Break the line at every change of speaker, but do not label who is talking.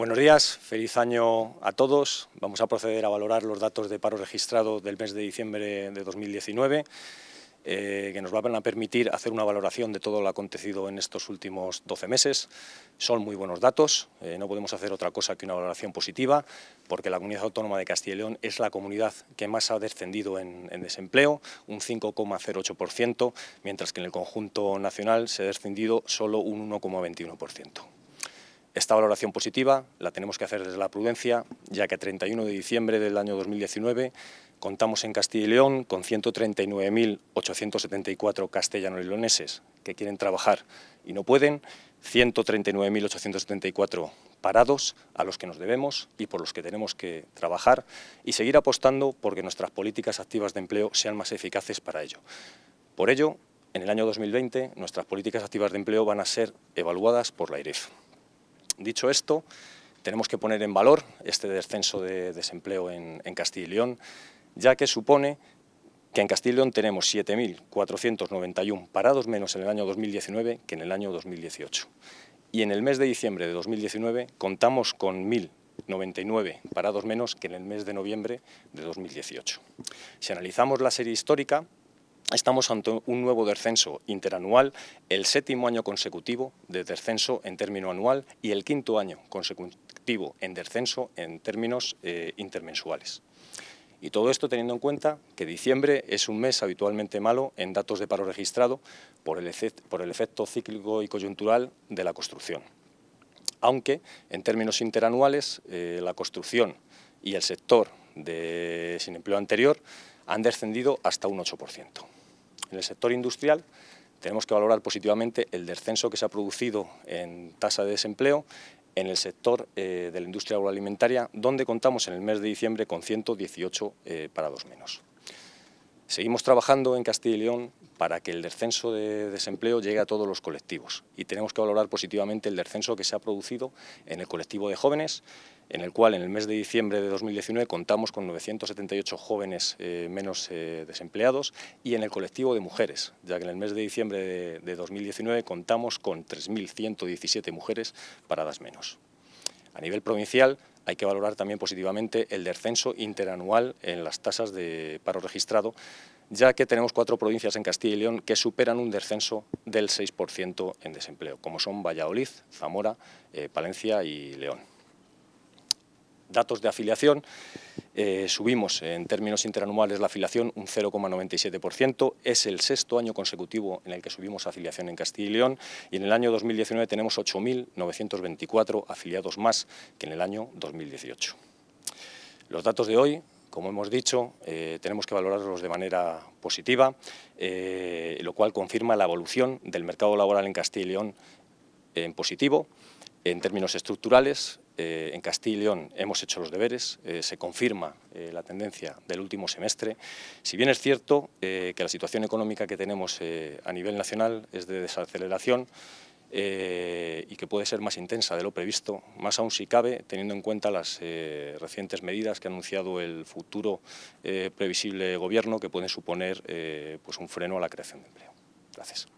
Buenos días, feliz año a todos. Vamos a proceder a valorar los datos de paro registrado del mes de diciembre de 2019, eh, que nos van a permitir hacer una valoración de todo lo acontecido en estos últimos 12 meses. Son muy buenos datos, eh, no podemos hacer otra cosa que una valoración positiva, porque la comunidad autónoma de Castilla y León es la comunidad que más ha descendido en, en desempleo, un 5,08%, mientras que en el conjunto nacional se ha descendido solo un 1,21%. Esta valoración positiva la tenemos que hacer desde la prudencia, ya que a 31 de diciembre del año 2019 contamos en Castilla y León con 139.874 castellano y leoneses que quieren trabajar y no pueden, 139.874 parados a los que nos debemos y por los que tenemos que trabajar y seguir apostando porque nuestras políticas activas de empleo sean más eficaces para ello. Por ello, en el año 2020, nuestras políticas activas de empleo van a ser evaluadas por la IREF. Dicho esto, tenemos que poner en valor este descenso de desempleo en, Castilla y León, ya que supone que en Castilla y León tenemos 7.491 parados menos en el año 2019 que en el año 2018. Y en el mes de diciembre de 2019 contamos con 1.099 parados menos que en el mes de noviembre de 2018. Si analizamos la serie histórica, Estamos ante un nuevo descenso interanual, el séptimo año consecutivo de descenso en término anual y el quinto año consecutivo en descenso en términos eh, intermensuales. Y todo esto teniendo en cuenta que diciembre es un mes habitualmente malo en datos de paro registrado por el, efecto cíclico y coyuntural de la construcción. Aunque en términos interanuales eh, la construcción y el sector de sin empleo anterior han descendido hasta un 8%. En el sector industrial tenemos que valorar positivamente el descenso que se ha producido en tasa de desempleo en el sector eh, de la industria agroalimentaria, donde contamos en el mes de diciembre con 118 eh, parados menos. Seguimos trabajando en Castilla y León para que el descenso de desempleo llegue a todos los colectivos. Y tenemos que valorar positivamente el descenso que se ha producido en el colectivo de jóvenes, en el cual en el mes de diciembre de 2019 contamos con 978 jóvenes eh, menos eh, desempleados y en el colectivo de mujeres, ya que en el mes de diciembre de 2019 contamos con 3.117 mujeres paradas menos. A nivel provincial hay que valorar también positivamente el descenso interanual en las tasas de paro registrado, ya que tenemos cuatro provincias en Castilla y León que superan un descenso del 6% en desempleo, como son Valladolid, Zamora, eh, Palencia y León. Datos de afiliación, eh, subimos eh, en términos interanuales la afiliación un 0,97%, es el sexto año consecutivo en el que subimos afiliación en Castilla y León y en el año 2019 tenemos 8.924 afiliados más que en el año 2018. Los datos de hoy como hemos dicho, eh, tenemos que valorarlos de manera positiva, eh, lo cual confirma la evolución del mercado laboral en Castilla y León en positivo. En términos estructurales, eh, en Castilla y León hemos hecho los deberes, se confirma la tendencia del último semestre. Si bien es cierto que la situación económica que tenemos a nivel nacional es de desaceleración, eh, y que puede ser más intensa de lo previsto, más aún si cabe, teniendo en cuenta las eh, recientes medidas que ha anunciado el futuro eh, previsible Gobierno, que pueden suponer pues un freno a la creación de empleo. Gracias.